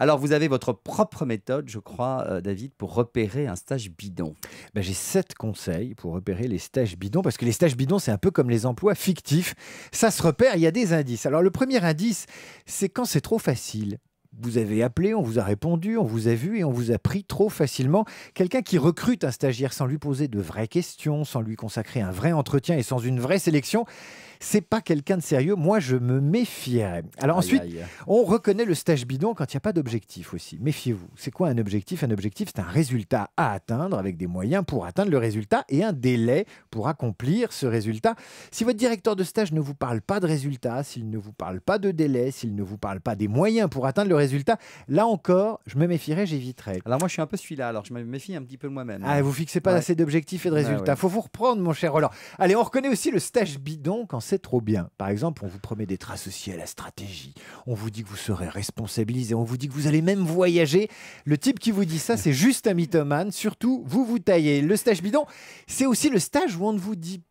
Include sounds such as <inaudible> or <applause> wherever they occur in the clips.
Alors, vous avez votre propre méthode, je crois, euh, David, pour repérer un stage bidon. Ben, j'ai sept conseils pour repérer les stages bidons, parce que les stages bidons, c'est un peu comme les emplois fictifs. Ça se repère, il y a des indices. Alors, le premier indice, c'est quand c'est trop facile vous avez appelé, on vous a répondu, on vous a vu et on vous a pris trop facilement. Quelqu'un qui recrute un stagiaire sans lui poser de vraies questions, sans lui consacrer un vrai entretien et sans une vraie sélection, c'est pas quelqu'un de sérieux. Moi, je me méfierais. Alors ensuite, on reconnaît le stage bidon quand il n'y a pas d'objectif aussi. Méfiez-vous. C'est quoi un objectif Un objectif, c'est un résultat à atteindre avec des moyens pour atteindre le résultat et un délai pour accomplir ce résultat. Si votre directeur de stage ne vous parle pas de résultat, s'il ne vous parle pas de délai, s'il ne vous parle pas des moyens pour atteindre le résultat, Là encore, je me méfierai, j'éviterai. Alors moi, je suis un peu celui-là, alors je me méfie un petit peu moi-même. Ah, hein. vous fixez pas assez d'objectifs et de bah résultats. Faut vous reprendre, mon cher Roland. Allez, on reconnaît aussi le stage bidon quand c'est trop bien. Par exemple, on vous promet d'être associé à la stratégie. On vous dit que vous serez responsabilisé. On vous dit que vous allez même voyager. Le type qui vous dit ça, c'est juste un mythomane. Surtout, vous vous taillez. Le stage bidon, c'est aussi le stage où on ne vous dit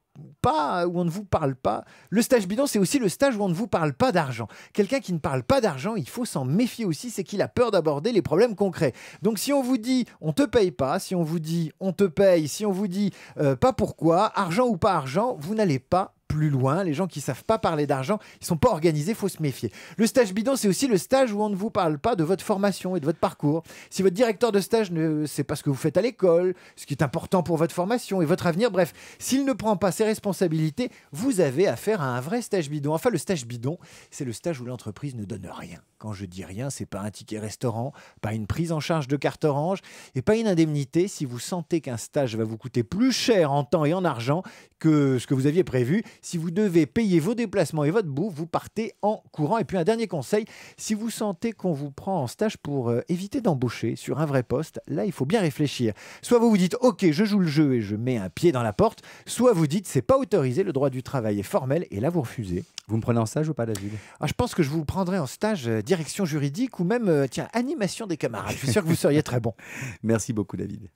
euh, où on ne vous parle pas. Le stage bidon, c'est aussi le stage où on ne vous parle pas d'argent. Quelqu'un qui ne parle pas d'argent, il faut s'en méfier aussi, c'est qu'il a peur d'aborder les problèmes concrets. Donc si on vous dit on te paye pas, si on vous dit on te paye, si on vous dit euh, pas pourquoi, argent ou pas argent, vous n'allez pas plus loin. Les gens qui savent pas parler d'argent, ils sont pas organisés, faut se méfier. Le stage bidon, c'est aussi le stage où on ne vous parle pas de votre formation et de votre parcours. Si votre directeur de stage ne sait pas ce que vous faites à l'école, ce qui est important pour votre formation et votre avenir, bref, s'il ne prend pas ses responsabilités, vous avez affaire à un vrai stage bidon. Enfin, le stage bidon, c'est le stage où l'entreprise ne donne rien. Quand je dis rien, c'est pas un ticket restaurant, pas une prise en charge de carte orange et pas une indemnité si vous sentez qu'un stage va vous coûter plus cher en temps et en argent que ce que vous aviez prévu si vous devez payer vos déplacements et votre bouffe, vous partez en courant. Et puis un dernier conseil, si vous sentez qu'on vous prend en stage pour euh, éviter d'embaucher sur un vrai poste, là il faut bien réfléchir. Soit vous vous dites OK, je joue le jeu et je mets un pied dans la porte, soit vous dites c'est pas autorisé, le droit du travail est formel et là vous refusez. Vous me prenez en stage ou pas David ah, Je pense que je vous prendrai en stage euh, direction juridique ou même euh, tiens animation des camarades. Je suis sûr que vous seriez très bon. <laughs> Merci beaucoup David.